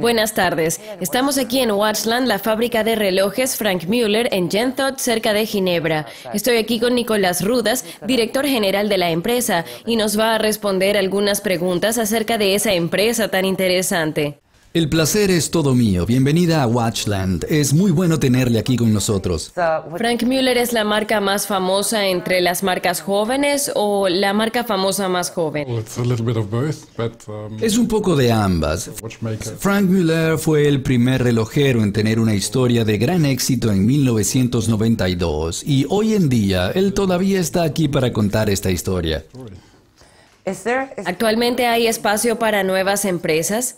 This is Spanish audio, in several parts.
Buenas tardes. Estamos aquí en Watchland, la fábrica de relojes Frank Müller en Gentot, cerca de Ginebra. Estoy aquí con Nicolás Rudas, director general de la empresa, y nos va a responder algunas preguntas acerca de esa empresa tan interesante. El placer es todo mío. Bienvenida a Watchland. Es muy bueno tenerle aquí con nosotros. Frank Mueller es la marca más famosa entre las marcas jóvenes o la marca famosa más joven. Um, es un poco de ambas. Frank Muller fue el primer relojero en tener una historia de gran éxito en 1992 y hoy en día él todavía está aquí para contar esta historia. ¿Actualmente hay espacio para nuevas empresas?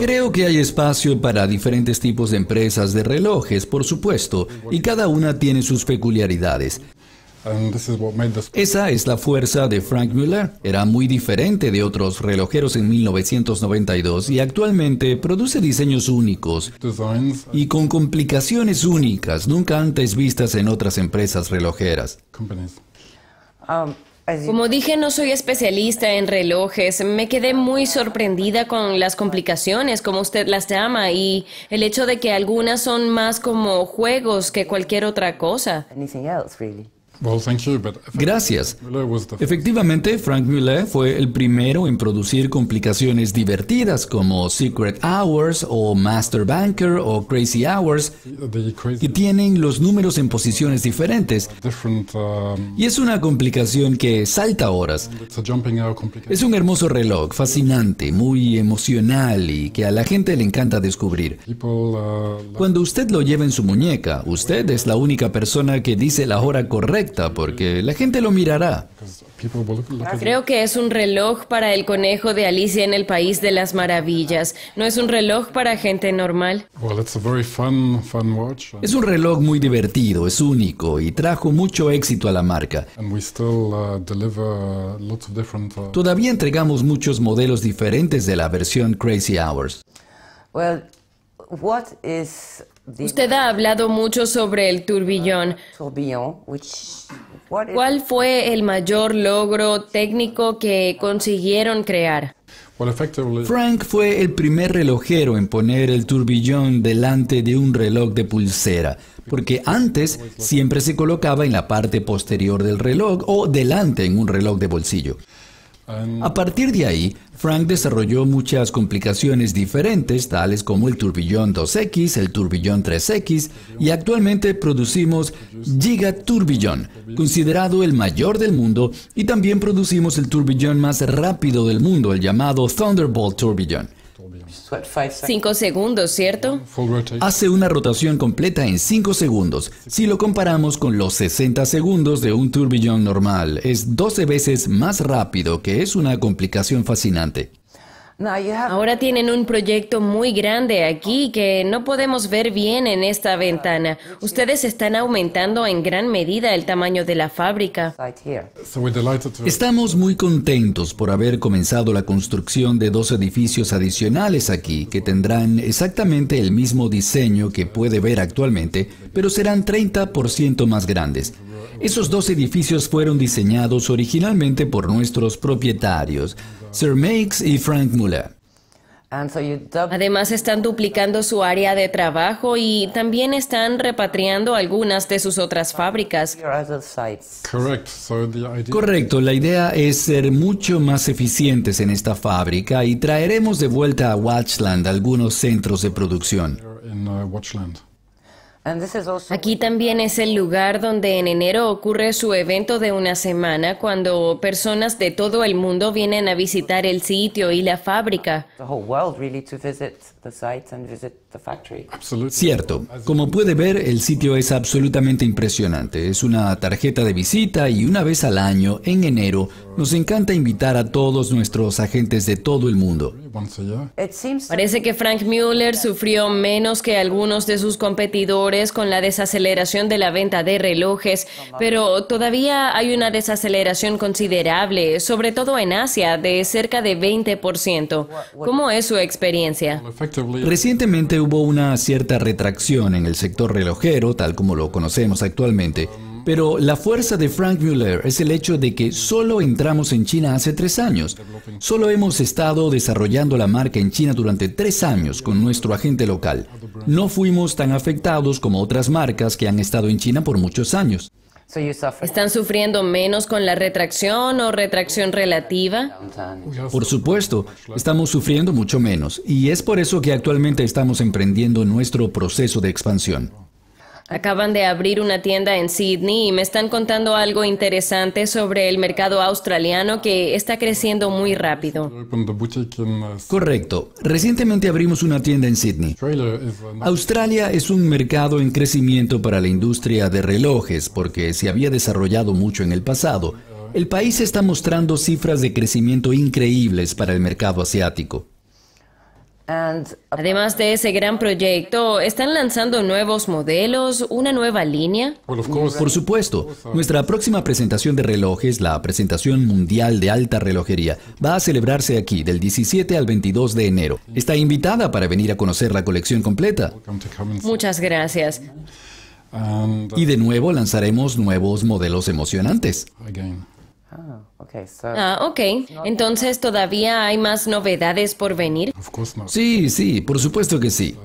Creo que hay espacio para diferentes tipos de empresas de relojes, por supuesto, y cada una tiene sus peculiaridades. Esa es la fuerza de Frank Muller. Era muy diferente de otros relojeros en 1992 y actualmente produce diseños únicos y con complicaciones únicas nunca antes vistas en otras empresas relojeras. Como dije, no soy especialista en relojes. Me quedé muy sorprendida con las complicaciones, como usted las llama, y el hecho de que algunas son más como juegos que cualquier otra cosa. Gracias. Efectivamente, Frank Muller fue el primero en producir complicaciones divertidas como Secret Hours o Master Banker o Crazy Hours, que tienen los números en posiciones diferentes. Um, y es una complicación que salta horas. Es un hermoso reloj, fascinante, muy emocional y que a la gente le encanta descubrir. Uh, Cuando usted lo lleva en su muñeca, usted es la única persona que dice la hora correcta porque la gente lo mirará. Creo que es un reloj para el conejo de Alicia en el País de las Maravillas. No es un reloj para gente normal. Es un reloj muy divertido, es único y trajo mucho éxito a la marca. Uh, uh, Todavía entregamos muchos modelos diferentes de la versión Crazy Hours. Well, what is Usted ha hablado mucho sobre el turbillón. ¿Cuál fue el mayor logro técnico que consiguieron crear? Frank fue el primer relojero en poner el turbillón delante de un reloj de pulsera, porque antes siempre se colocaba en la parte posterior del reloj o delante en un reloj de bolsillo. A partir de ahí, Frank desarrolló muchas complicaciones diferentes, tales como el turbillón 2X, el turbillón 3X, y actualmente producimos Giga Turbillón, considerado el mayor del mundo, y también producimos el turbillón más rápido del mundo, el llamado Thunderbolt Turbillón. 5 segundos, ¿cierto? Hace una rotación completa en 5 segundos. Si lo comparamos con los 60 segundos de un turbillón normal, es 12 veces más rápido, que es una complicación fascinante. Ahora tienen un proyecto muy grande aquí que no podemos ver bien en esta ventana. Ustedes están aumentando en gran medida el tamaño de la fábrica. Estamos muy contentos por haber comenzado la construcción de dos edificios adicionales aquí que tendrán exactamente el mismo diseño que puede ver actualmente, pero serán 30% más grandes. Esos dos edificios fueron diseñados originalmente por nuestros propietarios. Sir Makes y Frank Muller. Además están duplicando su área de trabajo y también están repatriando algunas de sus otras fábricas. Correcto, la idea es ser mucho más eficientes en esta fábrica y traeremos de vuelta a Watchland algunos centros de producción. Aquí también es el lugar donde en enero ocurre su evento de una semana cuando personas de todo el mundo vienen a visitar el sitio y la fábrica. Cierto. Como puede ver, el sitio es absolutamente impresionante. Es una tarjeta de visita y una vez al año, en enero, nos encanta invitar a todos nuestros agentes de todo el mundo. Parece que Frank Mueller sufrió menos que algunos de sus competidores con la desaceleración de la venta de relojes, pero todavía hay una desaceleración considerable, sobre todo en Asia, de cerca de 20%. ¿Cómo es su experiencia? Recientemente hubo una cierta retracción en el sector relojero, tal como lo conocemos actualmente, pero la fuerza de Frank Muller es el hecho de que solo entramos en China hace tres años. Solo hemos estado desarrollando la marca en China durante tres años con nuestro agente local. No fuimos tan afectados como otras marcas que han estado en China por muchos años. ¿Están sufriendo menos con la retracción o retracción relativa? Por supuesto, estamos sufriendo mucho menos y es por eso que actualmente estamos emprendiendo nuestro proceso de expansión. Acaban de abrir una tienda en Sydney y me están contando algo interesante sobre el mercado australiano que está creciendo muy rápido. Correcto. Recientemente abrimos una tienda en Sydney. Australia es un mercado en crecimiento para la industria de relojes porque se había desarrollado mucho en el pasado. El país está mostrando cifras de crecimiento increíbles para el mercado asiático. Además de ese gran proyecto, ¿están lanzando nuevos modelos, una nueva línea? Por supuesto. Nuestra próxima presentación de relojes, la presentación mundial de alta relojería, va a celebrarse aquí del 17 al 22 de enero. Está invitada para venir a conocer la colección completa. Muchas gracias. Y de nuevo lanzaremos nuevos modelos emocionantes. Ah. Ah, ok. Entonces, ¿todavía hay más novedades por venir? Sí, sí, por supuesto que sí.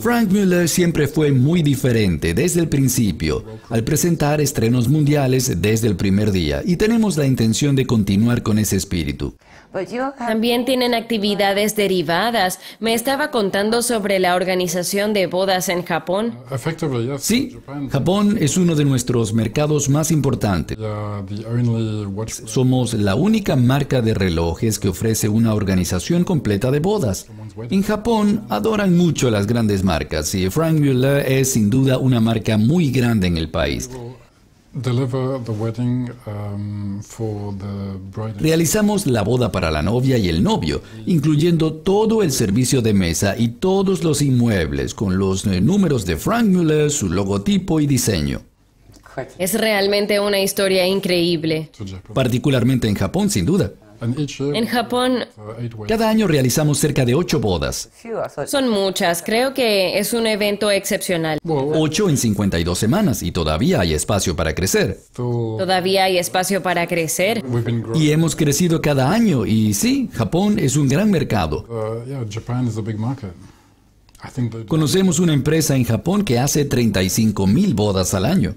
Frank Müller siempre fue muy diferente desde el principio, al presentar estrenos mundiales desde el primer día, y tenemos la intención de continuar con ese espíritu. También tienen actividades derivadas. Me estaba contando sobre la organización de bodas en Japón. Sí, Japón es uno de nuestros mercados más importantes. Somos la única marca de relojes que ofrece una organización completa de bodas. En Japón adoran mucho las grandes marcas y Frank Muller es sin duda una marca muy grande en el país. Um, Realizamos la boda para la novia y el novio, incluyendo todo el servicio de mesa y todos los inmuebles con los eh, números de Frank Muller, su logotipo y diseño. Es realmente una historia increíble. Particularmente en Japón, sin duda. En Japón, uh, cada año realizamos cerca de ocho bodas. Son muchas, creo que es un evento excepcional. Ocho en 52 semanas y todavía hay espacio para crecer. Todavía hay espacio para crecer. Y hemos crecido cada año y sí, Japón es un gran mercado. Uh, Conocemos una empresa en Japón que hace 35 mil bodas al año.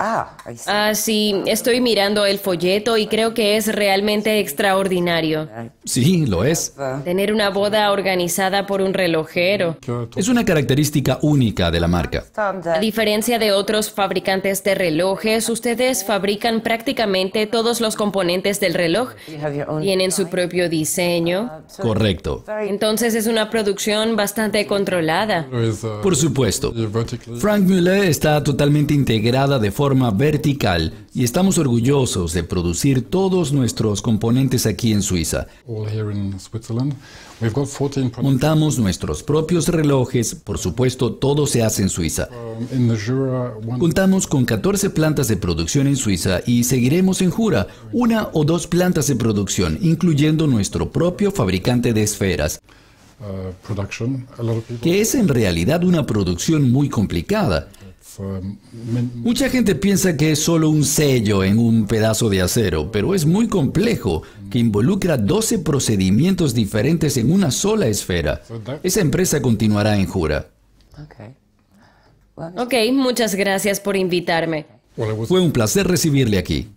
Ah, ah, sí, estoy mirando el folleto y creo que es realmente extraordinario. Sí, lo es. Tener una boda organizada por un relojero. Es una característica única de la marca. A diferencia de otros fabricantes de relojes, ustedes fabrican prácticamente todos los componentes del reloj. Tienen su propio diseño. Correcto. Entonces es una producción bastante controlada. Por supuesto. Frank Muller está totalmente integrada de forma vertical y estamos orgullosos de producir todos nuestros componentes aquí en Suiza. Montamos nuestros propios relojes, por supuesto todo se hace en Suiza. Um, Contamos con 14 plantas de producción en Suiza y seguiremos en Jura, una o dos plantas de producción, incluyendo nuestro propio fabricante de esferas uh, que es en realidad una producción muy complicada. Um, Mucha gente piensa que es solo un sello en un pedazo de acero, pero es muy complejo, que involucra 12 procedimientos diferentes en una sola esfera. Esa empresa continuará en Jura. Ok, muchas gracias por invitarme. Fue un placer recibirle aquí.